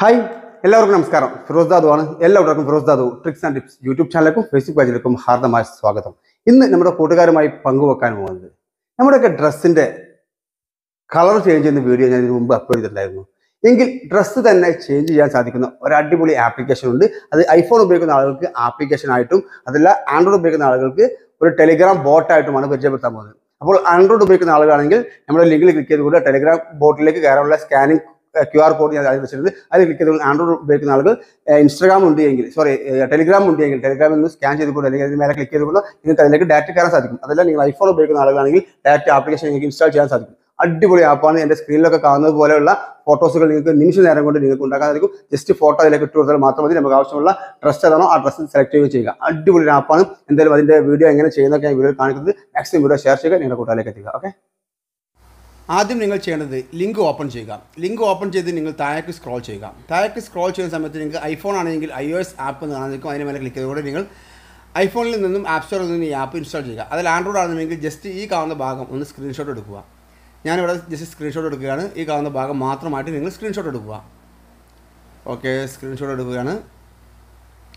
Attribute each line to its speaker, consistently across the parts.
Speaker 1: hi എല്ലാവർക്കും നമസ്കാരം ഫിറോസ് ദാദു ആണ് എല്ലാവർക്കും Firoz Dadu tricks and tips YouTube ചാനലിലേക്കും ഫേസ്ബുക്ക് പേജിലേക്കും ഹാർദമായ സ്വാഗതം ഇന്ന് നമ്മുടെ കൂട്ടുകാരുമായി പങ്കുവെക്കാൻ പോകുന്നത് നമ്മുടെയൊക്കെ ഡ്രസ്സിൻ്റെ കളർ ചേഞ്ച് ചെയ്യുന്ന വീഡിയോ ഞാൻ ഇതിന് മുമ്പ് അപ്ലോഡ് ചെയ്തിട്ടുണ്ടായിരുന്നു എങ്കിൽ ഡ്രസ്സ് തന്നെ ചേഞ്ച് ചെയ്യാൻ സാധിക്കുന്ന ഒരു അടിപൊളി ആപ്ലിക്കേഷൻ ഉണ്ട് അത് ഐഫോൺ ഉപയോഗിക്കുന്ന ആളുകൾക്ക് ആപ്ലിക്കേഷൻ ആയിട്ടും അതല്ല ആൻഡ്രോയിഡ് ഉപയോഗിക്കുന്ന ആളുകൾക്ക് ഒരു ടെലിഗ്രാം ബോട്ടായിട്ടുമാണ് പരിചയപ്പെടുത്താൻ പോകുന്നത് അപ്പോൾ ആൻഡ്രോയിഡ് ഉപയോഗിക്കുന്ന ആളുകളാണെങ്കിൽ നമ്മുടെ ലിങ്കിൽ ക്ലിക്ക് ചെയ്തുകൊണ്ട് ടെലിഗ്രാം ബോട്ടിലേക്ക് കയറാനുള്ള സ്കാനിങ് ക്യു ആർ കോഡ് ഞാൻ അതിൽ വെച്ചിട്ടുണ്ട് അതിൽ ക്ലിക്ക് ചെയ്തുകൊണ്ട് ആൻഡ്രോയിഡ് ഉപയോഗിക്കുന്ന ആളുകൾ ഇൻസ്റ്റാഗ്രാം ഉണ്ട് എങ്കിൽ സോറി ടെലിഗ്രാം ഉണ്ട് എങ്കിൽ ടെലിഗ്രാമിൽ നിന്ന് സ്കാൻ ചെയ്തുകൊണ്ട് അല്ലെങ്കിൽ അതിന് മേലെ ക്ലിക്ക് ചെയ്തുകൊണ്ട് നിങ്ങൾക്ക് അതിലേക്ക് ഡാറ്റ കയറാൻ സാധിക്കും അതെല്ലാം നിങ്ങൾ ഐഫോൺ ഉപയോഗിക്കുന്ന ആളുകളാണെങ്കിൽ ഡയറക്റ്റ് ആപ്ലിക്കേഷൻ നിങ്ങൾക്ക് ഇൻസ്റ്റാൾ ചെയ്യാൻ സാധിക്കും അടിപൊളി ആപ്പാണ് എൻ്റെ സ്ക്രീനിലൊക്കെ കാണുന്നത് പോലെയുള്ള ഫോട്ടോസുകൾ നിങ്ങൾക്ക് നിമിഷ നേരം കൊണ്ട് നിങ്ങൾക്ക് ഉണ്ടാക്കാൻ സാധിക്കും ജസ്റ്റ് ഫോട്ടോ അതിലേക്ക് ഇട്ട് കൊടുത്താൽ മാത്രം മതി നമുക്ക് ആവശ്യമുള്ള ഡ്രസ്സ് ഏതാണോ ആ ഡ്രസ്സ് സെലക്ട് ചെയ്യുകയും ചെയ്യുക അടിപൊളി ആപ്പാണ് എന്തായാലും അതിൻ്റെ വീഡിയോ എങ്ങനെ ചെയ്യുന്നൊക്കെ ഞാൻ വീഡിയോ കാണിക്കുന്നത് മാക്സിമം വീഡിയോ ഷെയർ ചെയ്യുക നിങ്ങളുടെ കൂട്ടാലേക്ക് എത്തിക്കുക ഓക്കെ ആദ്യം നിങ്ങൾ ചെയ്യേണ്ടത് ലിങ്ക് ഓപ്പൺ ചെയ്യുക ലിങ്ക് ഓപ്പൺ ചെയ്ത് നിങ്ങൾ താഴേക്ക് സ്ക്രോൾ ചെയ്യുക താഴേക്ക് സ്ക്രോൾ ചെയ്യുന്ന സമയത്ത് നിങ്ങൾക്ക് ഐഫോൺ ആണെങ്കിൽ ഐ ഒ എസ് ആപ്പ് എന്ന് കാണാൻ അതിനെ മേലെ ക്ലിക്ക് ചെയ്തുകൊണ്ട് നിങ്ങൾ ഐഫോണിൽ നിന്നും ആപ്പ് സ്റ്റോറിൽ നിന്നും ഈ ആപ്പ് ഇൻസ്റ്റാൾ ചെയ്യുക അതിൽ ആൻഡ്രോയിഡ് ആണെന്നുണ്ടെങ്കിൽ ജസ്റ്റ് ഈ കാണുന്ന ഭാഗം ഒന്ന് സ്ക്രീൻഷോട്ട് എടുക്കുക ഞാനിവിടെ ജസ്റ്റ് സ്ക്രീൻഷോട്ട് എടുക്കുകയാണ് ഈ കാണുന്ന ഭാഗം മാത്രമായിട്ട് നിങ്ങൾ സ്ക്രീൻഷോട്ട് എടുക്കുക ഓക്കെ സ്ക്രീൻഷോട്ട് എടുക്കുകയാണ്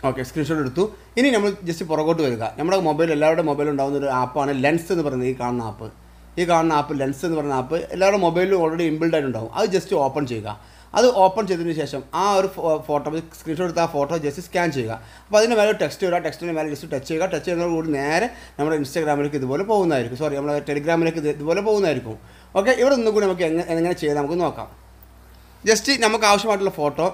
Speaker 1: ഓക്കെ സ്ക്രീൻഷോട്ട് എടുത്തു ഇനി നമ്മൾ ജസ്റ്റ് പുറകോട്ട് വരിക നമ്മുടെ മൊബൈൽ എല്ലാവരുടെ മൊബൈൽ ഉണ്ടാകുന്ന ഒരു ആപ്പാണ് ലെൻസ് എന്ന് പറയുന്നത് ഈ കാണുന്ന ആപ്പ് ഈ കാണുന്ന ആപ്പ് ലെൻസ് എന്ന് പറയുന്ന ആപ്പ് എല്ലാവരുടെ മൊബൈലിലും ഓൾറെഡി ഇൻബിൽഡ് ഉണ്ടാവും അത് ജസ്റ്റ് ഓപ്പൺ ചെയ്യുക അത് ഓപ്പൺ ചെയ്തതിന് ശേഷം ആ ഒരു ഫോട്ടോ സ്ക്രീൻഷോട്ട് എടുത്ത് ആ ഫോട്ടോ ജസ്റ്റ് സ്കാൻ ചെയ്യുക അപ്പോൾ അതിൻ്റെ മേലെ ടെക്സ്റ്റ് വരിക ടെക്സ്റ്റിൻ്റെ മേലെ ജസ്റ്റ് ടച്ച് ചെയ്യുക ടച്ച് ചെയ്യുന്നതോടുകൂടി നേരെ നമ്മുടെ ഇൻസ്റ്റാഗ്രാമിലേക്ക് ഇതുപോലെ പോകുന്നതായിരിക്കും സോറി നമ്മുടെ ടെലിഗ്രാമിലേക്ക് ഇതുപോലെ പോകുന്നതായിരിക്കും ഓക്കെ ഇവിടെ ഒന്നും കൂടി നമുക്ക് എങ്ങനെ എങ്ങനെ ചെയ്യാം നമുക്ക് നോക്കാം ജസ്റ്റ് നമുക്ക് ആവശ്യമായിട്ടുള്ള ഫോട്ടോ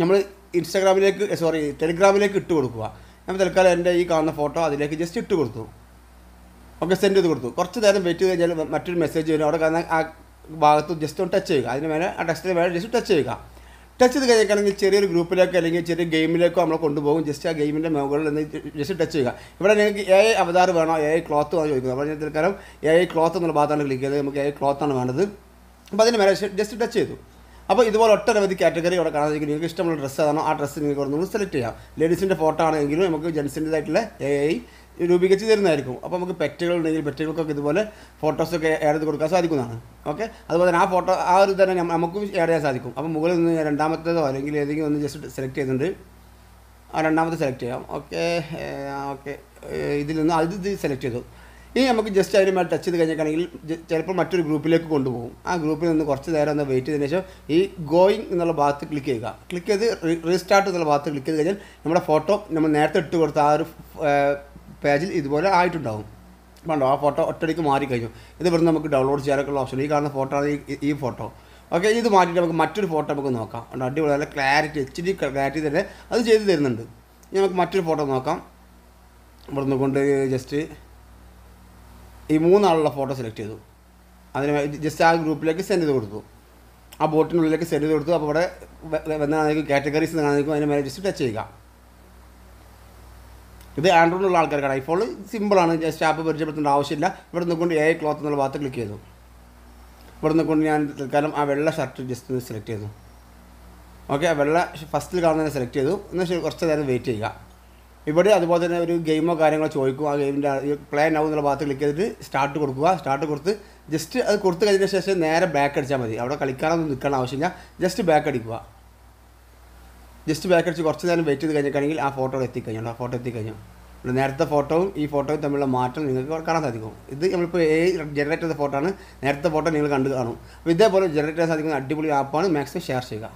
Speaker 1: നമ്മൾ ഇൻസ്റ്റാഗ്രാമിലേക്ക് സോറി ടെലിഗ്രാമിലേക്ക് ഇട്ട് കൊടുക്കുക നമ്മൾ തൽക്കാലം എൻ്റെ ഈ കാണുന്ന ഫോട്ടോ അതിലേക്ക് ജസ്റ്റ് ഇട്ട് കൊടുത്തു ഓക്കെ സെൻഡ് ചെയ്ത് കൊടുത്തു കുറച്ച് നേരം വെയിറ്റ് ചെയ്ത് കഴിഞ്ഞാൽ മറ്റൊരു മെസ്സേജ് വരും അവിടെ കാരണം ആ ഭാഗത്ത് ജസ്റ്റ് ഒന്ന് ടച്ച് ചെയ്യുക അതിന് വേണേൽ ആ ടെക്സ്റ്റിന് വേണേൽ ജസ്റ്റ് ടച്ച് ചെയ്യുക ടച്ച് ചെയ്ത് കഴിഞ്ഞാൽ ചെറിയൊരു ഗ്രൂപ്പിലേക്കോ അല്ലെങ്കിൽ ചെറിയ ഗെയിമിലേക്കോ നമ്മൾ കൊണ്ടുപോകും ജസ്റ്റ് ആ ഗെയിമിൻ്റെ മുകളിൽ നിന്ന് ജസ്റ്റ് ടച്ച് ചെയ്യുക ഇവിടെ നിങ്ങൾക്ക് എ ഐ അവതാർ വേണോ എ ഐ ക്ലോത്ത് വേണോ ചോദിക്കുന്നത് അപ്പോൾ ഞാൻ തൽക്കാലം എ ഐ ക്ലോത്ത് എന്നുള്ള ഭാഗത്താണ് ക്ലിക്ക് ചെയ്തത് നമുക്ക് എ ഐ ക്ലോത്താണ് വേണ്ടത് അപ്പോൾ അതിന് മേലെ ജസ്റ്റ് ടച്ച് ചെയ്തു അപ്പോൾ ഇതുപോലെ ഒട്ടനവധി കാറ്റഗറി ഇവിടെ കാണാൻ സാധിക്കും നിങ്ങൾക്ക് ഇഷ്ടമുള്ള ഡ്രസ്സ് ഏതാണോ ആ ഡ്രസ്സ് നിങ്ങൾക്ക് ഒന്നുകൂടി സെലക്ട് ചെയ്യാം ലേഡീസിൻ്റെ ഫോട്ടോ ആണെങ്കിലും നമുക്ക് ജെൻസിൻ്റെതായിട്ടുള്ള എ ഐ രൂപീകരിച്ച് തരുന്നതായിരിക്കും അപ്പോൾ നമുക്ക് പെറ്റുകൾ ഉണ്ടെങ്കിൽ പെറ്റുകൾക്കൊക്കെ ഇതുപോലെ ഫോട്ടോസൊക്കെ ഏഡ് ചെയ്ത് കൊടുക്കാൻ സാധിക്കുന്നതാണ് ഓക്കെ അതുപോലെ തന്നെ ആ ഫോട്ടോ ആ ഒരു തന്നെ നമുക്കും ഏഡ് ചെയ്യാൻ സാധിക്കും അപ്പോൾ മുകളിൽ നിന്ന് രണ്ടാമത്തേതോ അല്ലെങ്കിൽ ഏതെങ്കിലും ഒന്ന് ജസ്റ്റ് സെലക്ട് ചെയ്തിട്ടുണ്ട് ആ രണ്ടാമത്തെ സെലക്ട് ചെയ്യാം ഓക്കെ ഓക്കെ ഇതിൽ നിന്ന് അത് സെലക്ട് ചെയ്തു ഇനി നമുക്ക് ജസ്റ്റ് അവരുമായി ടച്ച് ചെയ്ത് കഴിഞ്ഞിട്ടാണെങ്കിൽ ചിലപ്പോൾ മറ്റൊരു ഗ്രൂപ്പിലേക്ക് കൊണ്ടുപോകും ആ ഗ്രൂപ്പിൽ നിന്ന് കുറച്ച് നേരം ഒന്ന് വെയിറ്റ് ചെയ്തതിന് ശേഷം ഈ ഗോയിങ് എന്നുള്ള ഭാഗത്ത് ക്ലിക്ക് ചെയ്യുക ക്ലിക്ക് ചെയ്ത് റീസ്റ്റാർട്ട് എന്നുള്ള ഭാഗത്ത് ക്ലിക്ക് ചെയ്ത് കഴിഞ്ഞാൽ നമ്മുടെ ഫോട്ടോ നമ്മൾ നേരത്തെ ഇട്ട് കൊടുത്ത ആ ഒരു പേജിൽ ഇതുപോലെ ആയിട്ടുണ്ടാകും കണ്ടോ ആ ഫോട്ടോ ഒറ്റയടിക്ക് മാറിക്കഴിഞ്ഞു ഇത് ഇവിടുന്ന് നമുക്ക് ഡൗൺലോഡ് ചെയ്യാനൊക്കെയുള്ള ഓപ്ഷൻ ഈ കാണുന്ന ഫോട്ടോ ആണ് ഈ ഫോട്ടോ ഓക്കെ ഇത് മാറ്റിയിട്ട് നമുക്ക് മറ്റൊരു ഫോട്ടോ നമുക്ക് നോക്കാം കണ്ടോ അടിപൊളി നല്ല ക്ലാരിറ്റി എച്ച് ഡി ക്ലാരിറ്റി തന്നെ അത് ചെയ്ത് തരുന്നുണ്ട് ഇനി നമുക്ക് മറ്റൊരു ഫോട്ടോ നോക്കാം ഇവിടുന്ന് കൊണ്ട് ജസ്റ്റ് ഈ മൂന്നാളുള്ള ഫോട്ടോ സെലക്ട് ചെയ്തു അതിന് ജസ്റ്റ് ആ ഗ്രൂപ്പിലേക്ക് സെൻഡ് ചെയ്ത് കൊടുത്തു ആ ബോട്ടിനുള്ളിലേക്ക് സെൻഡ് ചെയ്ത് കൊടുത്തു അപ്പോൾ ഇവിടെ എന്നാണെങ്കിലും കാറ്റഗറീസ് എന്നാണെങ്കിലും അതിന് മേലെ ജസ്റ്റ് ടച്ച് ചെയ്യുക ഇത് ആൻഡ്രോയിഡിലുള്ള ആൾക്കാർക്കാണ് ഐഫോൺ സിമ്പിളാണ് ജസ്റ്റ് ആപ്പ് പരിചയപ്പെടുത്തേണ്ട ആവശ്യമില്ല ഇവിടെ നിന്നുകൊണ്ട് എ ക്ലോത്ത് എന്നുള്ള ഭാഗത്ത് ക്ലിക്ക് ചെയ്തു ഇവിടെ നിന്നുകൊണ്ട് ഞാൻ തൽക്കാലം ആ വെള്ള ഷർട്ട് ജസ്റ്റ് സെലക്ട് ചെയ്തു ഓക്കെ ആ വെള്ള ഫസ്റ്റിൽ കാണുന്നതിനെ സെലക്ട് ചെയ്തു എന്നാൽ കുറച്ച് നേരം വെയിറ്റ് ചെയ്യുക ഇവിടെ അതുപോലെ തന്നെ ഒരു ഗെയിമോ കാര്യങ്ങളോ ചോദിക്കും ആ ഗെയിമിൻ്റെ പ്ലേ നൗ എന്നുള്ള ഭാഗത്ത് ക്ലിക്ക് ചെയ്തിട്ട് സ്റ്റാർട്ട് കൊടുക്കുക സ്റ്റാർട്ട് കൊടുത്ത് ജസ്റ്റ് അത് കൊടുത്തു കഴിഞ്ഞ ശേഷം നേരെ ബാക്ക് അടിച്ചാൽ മതി അവിടെ കളിക്കാനൊന്നും നിൽക്കേണ്ട ആവശ്യമില്ല ജസ്റ്റ് ബാക്ക് അടിക്കുക ജസ്റ്റ് ബാക്ക് അടിച്ച് കുറച്ച് നേരം വെയിറ്റ് ചെയ്ത് കഴിഞ്ഞിട്ടാണെങ്കിൽ ആ ഫോട്ടോ എത്തിക്കഴിഞ്ഞു ആ ഫോട്ടോ എത്തിക്കഴിഞ്ഞു നേരത്തെ ഫോട്ടോയും ഈ ഫോട്ടോയും തമ്മിലുള്ള മാറ്റം നിങ്ങൾക്ക് കാണാൻ സാധിക്കും ഇത് നമ്മളിപ്പോൾ ഏ ജനറേറ്റ് ചെയ്ത ഫോട്ടോ ആണ് നേരത്തെ ഫോട്ടോ നിങ്ങൾ കണ്ടു കാണും അപ്പോൾ ഇതേപോലെ ജനറേറ്റ് ചെയ്യാൻ സാധിക്കുന്ന അടിപൊളി ആപ്പാണ് മാക്സിമം ഷെയർ ചെയ്യുക